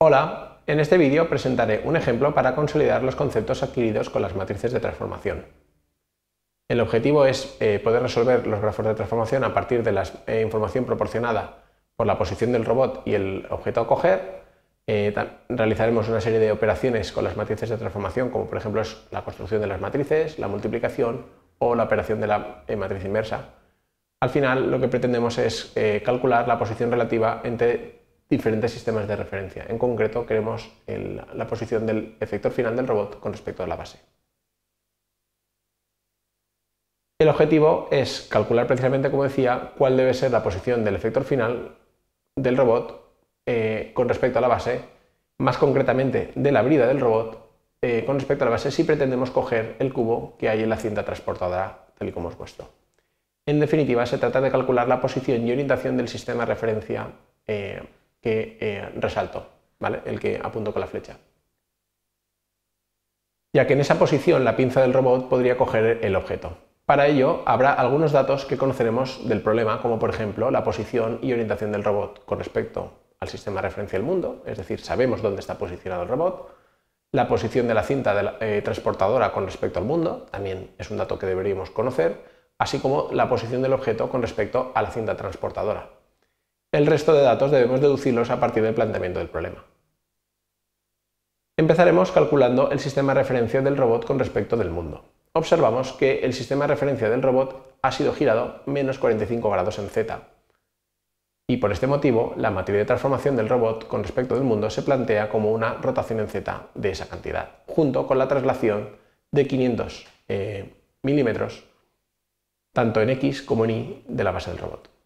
Hola, en este vídeo presentaré un ejemplo para consolidar los conceptos adquiridos con las matrices de transformación. El objetivo es eh, poder resolver los grafos de transformación a partir de la eh, información proporcionada por la posición del robot y el objeto a coger. Eh, realizaremos una serie de operaciones con las matrices de transformación, como por ejemplo es la construcción de las matrices, la multiplicación o la operación de la matriz inversa. Al final lo que pretendemos es calcular la posición relativa entre diferentes sistemas de referencia. En concreto, queremos la posición del efector final del robot con respecto a la base. El objetivo es calcular precisamente, como decía, cuál debe ser la posición del efector final del robot eh, con respecto a la base, más concretamente de la brida del robot eh, con respecto a la base si pretendemos coger el cubo que hay en la cinta transportadora tal y como os puesto. En definitiva, se trata de calcular la posición y orientación del sistema de referencia eh, que eh, resalto, ¿vale? El que apunto con la flecha. Ya que en esa posición la pinza del robot podría coger el objeto. Para ello habrá algunos datos que conoceremos del problema, como por ejemplo la posición y orientación del robot con respecto al sistema de referencia del mundo, es decir, sabemos dónde está posicionado el robot, la posición de la cinta de eh, transportadora con respecto al mundo, también es un dato que deberíamos conocer, así como la posición del objeto con respecto a la cinta transportadora. El resto de datos debemos deducirlos a partir del planteamiento del problema. Empezaremos calculando el sistema de referencia del robot con respecto del mundo. Observamos que el sistema de referencia del robot ha sido girado menos 45 grados en Z. Y por este motivo, la matriz de transformación del robot con respecto del mundo se plantea como una rotación en Z de esa cantidad, junto con la traslación de 500 eh, milímetros, tanto en X como en Y, de la base del robot.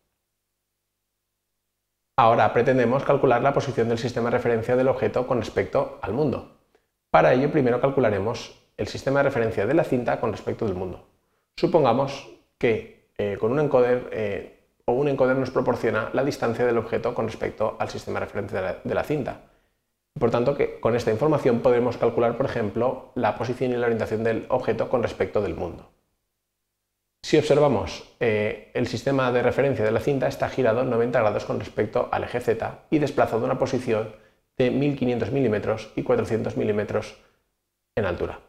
Ahora pretendemos calcular la posición del sistema de referencia del objeto con respecto al mundo. Para ello primero calcularemos el sistema de referencia de la cinta con respecto del mundo. Supongamos que eh, con un encoder eh, o un encoder nos proporciona la distancia del objeto con respecto al sistema de referencia de la, cinta. Por tanto, que con esta información podremos calcular, por ejemplo, la posición y la orientación del objeto con respecto del mundo. Si observamos eh, el sistema de referencia de la cinta está girado 90 grados con respecto al eje Z y desplazado a una posición de 1500 milímetros y 400 milímetros en altura.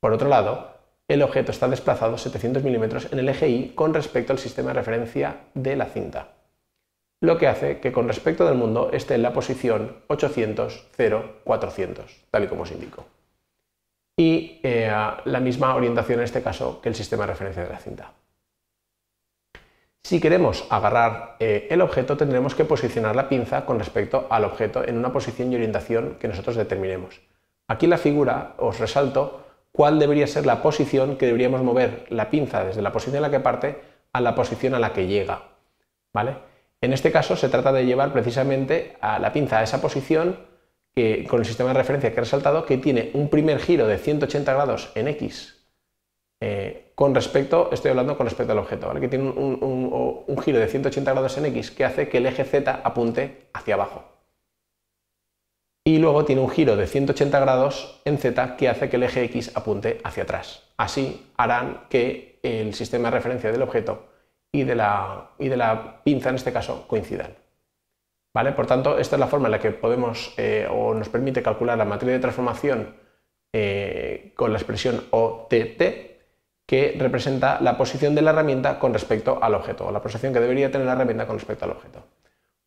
Por otro lado, el objeto está desplazado 700 milímetros en el eje Y con respecto al sistema de referencia de la cinta, lo que hace que con respecto del mundo esté en la posición 800, 0, 400, tal y como os indico y eh, la misma orientación en este caso que el sistema de referencia de la cinta. Si queremos agarrar eh, el objeto, tendremos que posicionar la pinza con respecto al objeto en una posición y orientación que nosotros determinemos. Aquí en la figura os resalto cuál debería ser la posición que deberíamos mover la pinza desde la posición en la que parte a la posición a la que llega. ¿vale? En este caso se trata de llevar precisamente a la pinza a esa posición con el sistema de referencia que he resaltado, que tiene un primer giro de 180 grados en X eh, con respecto, estoy hablando con respecto al objeto, ¿vale? que tiene un, giro de 180 grados en X que hace que el eje Z apunte hacia abajo. Y luego tiene un giro de 180 grados en Z que hace que el eje X apunte hacia atrás. Así harán que el sistema de referencia del objeto y de la pinza, en este caso, coincidan. Por tanto, esta es la forma en la que podemos eh, o nos permite calcular la materia de transformación eh, con la expresión OTT, que representa la posición de la herramienta con respecto al objeto, o la posición que debería tener la herramienta con respecto al objeto.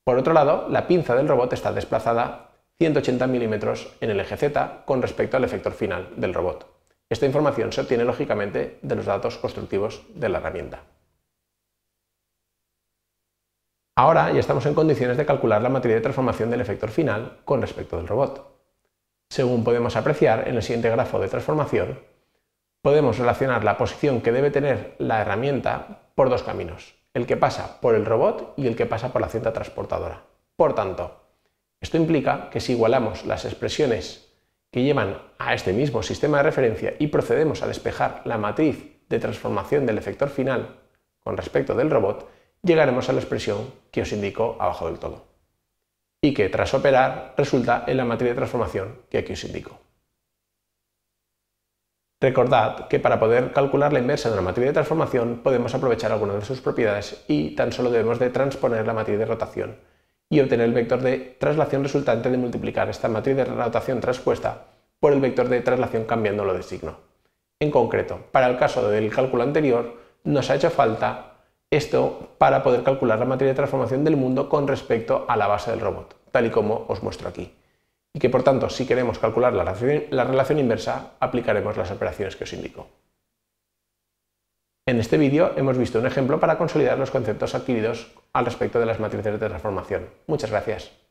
Por otro lado, la pinza del robot está desplazada 180 milímetros en el eje Z con respecto al efector final del robot. Esta información se obtiene lógicamente de los datos constructivos de la herramienta. Ahora ya estamos en condiciones de calcular la matriz de transformación del efector final con respecto del robot. Según podemos apreciar en el siguiente grafo de transformación, podemos relacionar la posición que debe tener la herramienta por dos caminos, el que pasa por el robot y el que pasa por la cinta transportadora. Por tanto, esto implica que si igualamos las expresiones que llevan a este mismo sistema de referencia y procedemos a despejar la matriz de transformación del efector final con respecto del robot, llegaremos a la expresión que os indico abajo del todo y que tras operar resulta en la matriz de transformación que aquí os indico. Recordad que para poder calcular la inversa de una matriz de transformación podemos aprovechar alguna de sus propiedades y tan solo debemos de transponer la matriz de rotación y obtener el vector de traslación resultante de multiplicar esta matriz de rotación transpuesta por el vector de traslación cambiándolo de signo. En concreto, para el caso del cálculo anterior, nos ha hecho falta esto para poder calcular la materia de transformación del mundo con respecto a la base del robot, tal y como os muestro aquí. Y que por tanto, si queremos calcular la relación, la relación inversa, aplicaremos las operaciones que os indico. En este vídeo hemos visto un ejemplo para consolidar los conceptos adquiridos al respecto de las matrices de transformación. Muchas gracias.